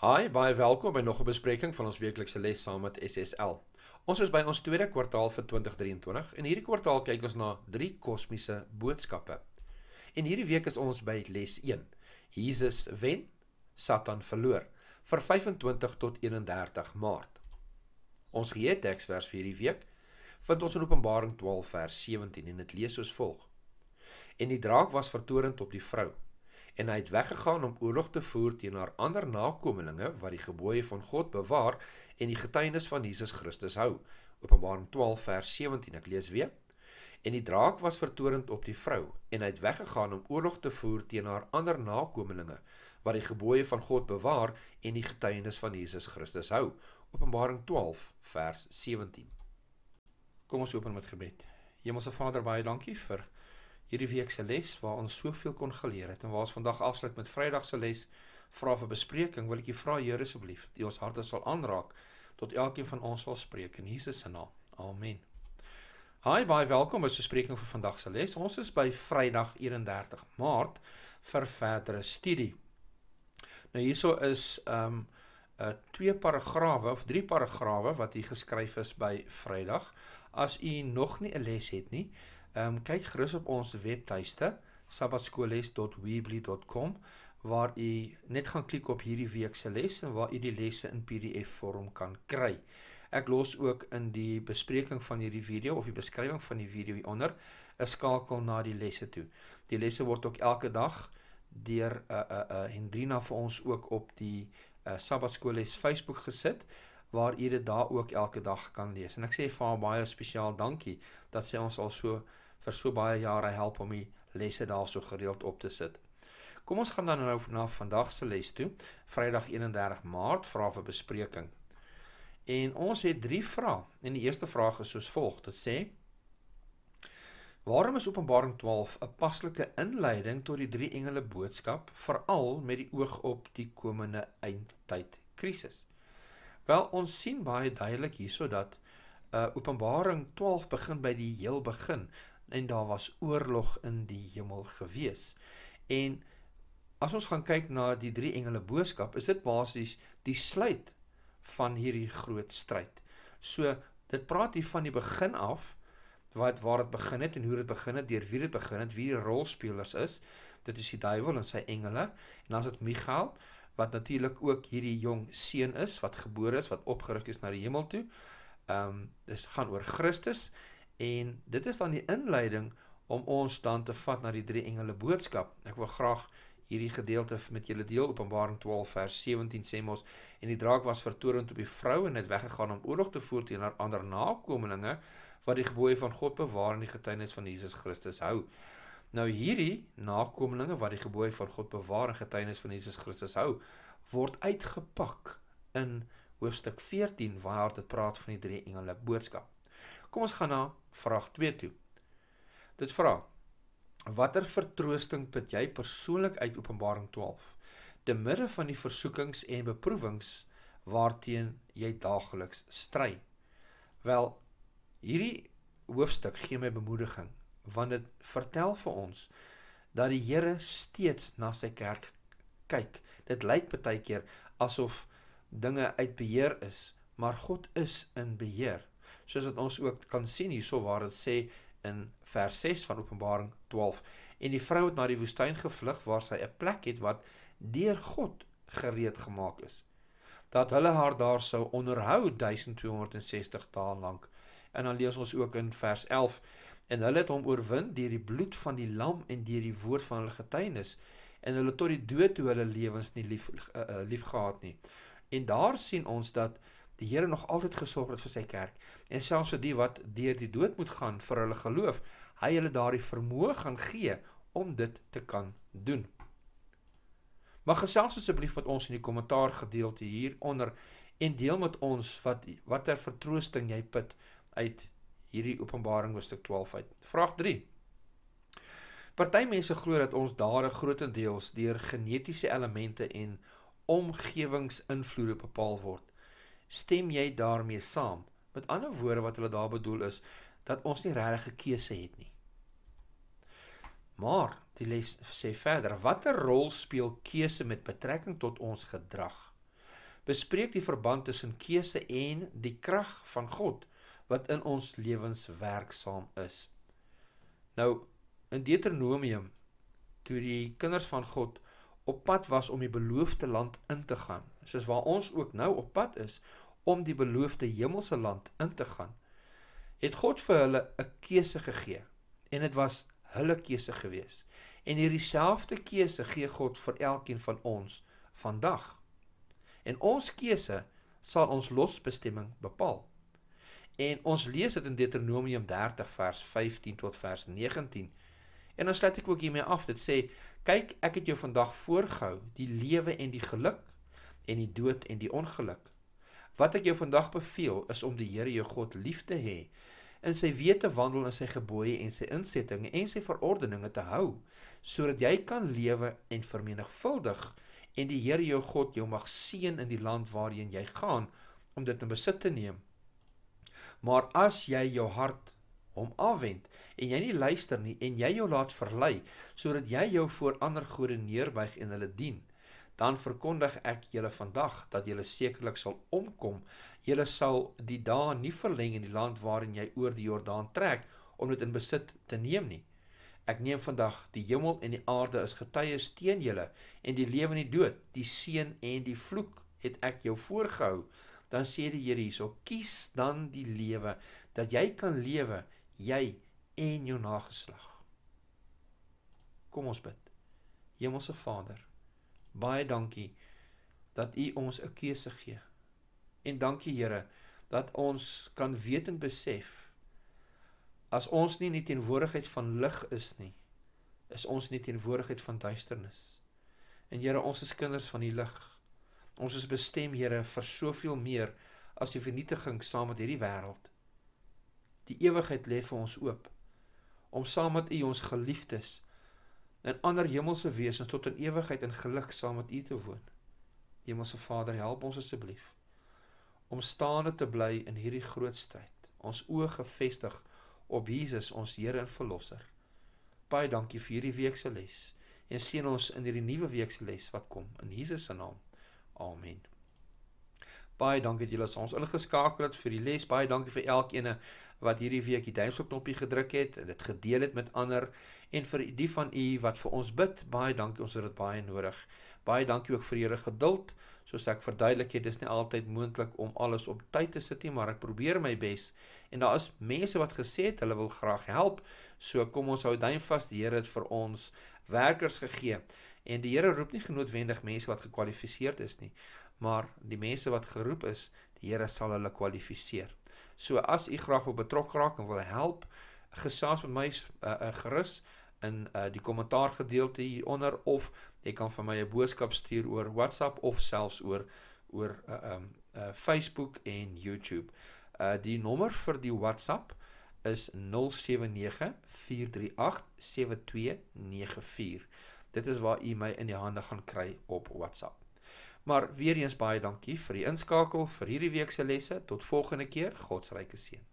Hi, baie welkom by nog 'n bespreking van ons weeklikse les saam met SSL. Ons is by ons tweede kwartaal vir 2023 en hierdie kwartaal kyk ons na drie kosmiese boodskappe. En hierdie week is ons by les 1. Jesus wen, Satan verloor vir 25 tot 31 Maart. Ons gee teksvers vir hierdie week vind ons in Openbaring 12 vers 17 en dit lees soos volg. En die draak was vertorend op die vrou en hy het weggegaan om oorlog te voer teen haar ander nakommelinge wat die gebooie van God bewaar en die getuienis van Jesus Christus hou. Openbaring 12 vers 17 ek lees weer. En die draak was vertorend op die vrou en hy het weggegaan om oorlog te voer teen haar ander nakommelinge wat die gebooie van God bewaar en die getuienis van Jesus Christus hou. Openbaring 12 vers 17. Kom ons open met gebed. Hemelse Vader, baie dankie vir hierdie week se les waar ons soveel kon geleer het en waar ons vandag afsluit met Vrydag se les vra vir bespreking wil ek u vra Here asseblief dat u ons harte sal aanraak tot elkeen van ons sal spreek in Jesus se naam. Amen. Hi baie welkom by se spreking vir vandag se les. Ons is by Vrydag 31 Maart vir verdere studie. Nou hierso is ehm um, 'n uh, eh, twee paragrawe of drie paragrawe wat hier geskryf is by Vrydag. As u nog nie 'n les het nie, um, kyk gerus op ons webtuiste sabbatskoolles.weebly.com waar u net gaan klik op hierdie week se lesse waar u die lesse in PDF vorm kan kry. Ek los ook in die bespreking van hierdie video of die beskrywing van die video hieronder 'n skakel na die lesse toe. Die lesse word ook elke dag deur 'n uh, eh, 'n uh, eh, uh, eh, Hendrina vir ons ook op die uh, Sabbatskoolles Facebook gesit waar u dit daar ook elke dag kan lees. En ek sê vir haar baie spesiaal dankie dat sy ons al so vir so baie jare help om die lesse daar so gereeld op te sit. Kom ons gaan dan nou na vandag se les toe, Vrydag 31 Maart vra vir bespreking. En ons het 3 vrae en die eerste vraag is soos volg, dit sê: Waarom is Openbaring 12 'n paslike inleiding tot die drie engele boodskap veral met die oog op die komende eindtyd krisis? Wel ons sien baie duidelik hierso dat uh Openbaring 12 begin by die heel begin en daar was oorlog in die hemel gewees. En as ons gaan kyk na die drie engele boodskap, is dit basies die sluit van hierdie groot stryd. So dit praat hier van die begin af wat waar dit begin het en hoe dit begin het, deur wie dit begin het, wie die rolspelers is. Dit is die duiwel en sy engele en dan is dit Michael wat natuurlik ook hierdie jong seun is wat gebore is wat opgeruk is na die hemel toe. Ehm um, dis gaan oor Christus en dit is dan die inleiding om ons dan te vat na die drie engele boodskap. Ek wil graag hierdie gedeelte met julle deel Openbaring 12 vers 17 sê mos en die draak was vertoornd op die vrou en het weggegaan om oorlog te voer teen haar ander nakommelinge wat die gebooie van God bewaar en die getuienis van Jesus Christus hou. Nou hierdie nakomelinge wat die gebooie van God bewaar en getuienis van Jesus Christus hou, word uitgepak in hoofstuk 14 waar dit praat van die drie engele boodskap. Kom ons gaan na vraag 2 toe. Dit vra: Watter vertroosting put jy persoonlik uit Openbaring 12 te midde van die versoekings en beproewings waarteen jy daagliks stry? Wel, hierdie hoofstuk gee my bemoediging want dit vertel vir ons dat die Here steeds na sy kerk kyk. Dit lyk baie keer asof dinge uit beheer is, maar God is in beheer. Soos wat ons ook kan sien hierso waar dit sê in vers 6 van Openbaring 12 en die vrou het na die woestyn gevlug waar sy 'n plek het wat deur God gereed gemaak is dat hulle haar daar sou onderhou 1260 dae lank en dan lees ons ook in vers en hulle het hom oorwin deur die bloed van die lam en deur die woord van hulle getuienis en hulle tot die dood toe hulle lewens nie lief uh, uh, lief gehad nie. En daar sien ons dat die Here nog altyd gesorg het vir sy kerk en selfs vir die wat deur die dood moet gaan vir hulle geloof, hy hulle daardie vermoë gaan gee om dit te kan doen. Mag gesels asseblief met ons in die kommentaar gedeelte hieronder en deel met ons wat watter vertroosting jy put uit hierdie Openbaring hoofstuk 12 uit. Vraag 3. Party mense glo dat ons dade grootendeels deur genetiese elemente en omgewingsinvloede bepaal word. Stem jy daarmee saam? Met ander woorde wat hulle daar bedoel is dat ons nie regtig 'n keuse het nie. Maar die les sê verder, watter rol speel keuse met betrekking tot ons gedrag? Bespreek die verband tussen keuse en die krag van God wat in ons lewens werksaam is. Nou in Deuteronomium toe die kinders van God op pad was om die beloofde land in te gaan, soos waar ons ook nou op pad is om die beloofde hemelse land in te gaan, het God vir hulle 'n keuse gegee en dit was hulle keuse gewees. En hierdie selfde keuse gee God vir elkeen van ons vandag. En ons keuse sal ons losbestemming bepaal. En ons lees dit in Deuteronomium 30 vers 15 tot vers 19. En dan sluit ek ook hiermee af. Dit sê: "Kyk, ek het jou vandag voorgehou, die lewe en die geluk en die dood en die ongeluk. Wat ek jou vandag beveel is om die Here jou God lief te hê en sy wete te wandel in sy gebooie en sy insettings en sy verordeninge te hou, sodat jy kan lewe en vermenigvuldig en die Here jou God jou mag seën in die land waarheen jy gaan om dit in besit te neem." Maar as jy jou hart hom afwend en jy nie luister nie en jy jou laat verlei sodat jy jou voor ander gode neerbuig en hulle dien, dan verkondig ek julle vandag dat julle sekerlik sal omkom. Julle sal die dae nie verleng in die land waarin jy oor die Jordaan trek om dit in besit te neem nie. Ek neem vandag die hemel en die aarde is getuies teen julle en die lewe en die dood, die seën en die vloek het ek jou voorgehou dan sê die Here hierso: "Kies dan die lewe dat jy kan lewe, jy en jou nageslag." Kom ons bid. Hemelse Vader, baie dankie dat U ons 'n keuse gee. En dankie Here dat ons kan weet en besef as ons nie in die teenwoordigheid van lig is nie, is ons nie in die teenwoordigheid van duisternis. En Here, ons is kinders van die lig. Ons is bestem, Here, vir soveel meer as die vernietiging saam met hierdie wêreld. Die ewigheid lê vir ons oop om saam met U ons geliefdes in ander hemelse wesens tot in ewigheid in geluk saam met U te woon. Hemelse Vader, help ons asseblief om staande te bly in hierdie groot stryd. Ons oë gefestig op Jesus, ons Here en Verlosser. Baie dankie vir hierdie week se les en sien ons in hierdie nuwe week se les wat kom in Jesus se naam. Amen. Baie dankie dat julle ons ingeskakel het vir die les. Baie dankie vir elkeen wat hierdie week die duimpie knoppie gedruk het en dit gedeel het met ander en vir die van u wat vir ons bid. Baie dankie, ons het dit baie nodig. Baie dankie ook vir julle geduld. Soos ek verduidelik het, dis nie altyd moontlik om alles op tyd te sit nie, maar ek probeer my bes. En daar is mense wat gesê het hulle wil graag help. So kom ons hou duim vas. Die Here het vir ons werkers gegee. En die Here roep nie genoodwendig mense wat gekwalifiseerd is nie, maar die mense wat geroep is, die Here sal hulle kwalifiseer. So as u graag wil betrokke raak en wil help, gesaaks met my uh, uh, gerus in uh, die kommentaar gedeelte hier onder of jy kan vir my 'n boodskap stuur oor WhatsApp of selfs oor oor 'n uh, um, ehm, uh, Facebook en YouTube. Uh die nommer vir die WhatsApp is 079 438 7294. Dit is waar u my in die hande gaan kry op WhatsApp. Maar weer eens baie dankie vir die inskakel vir hierdie week se lesse. Tot volgende keer. Godsryke seën.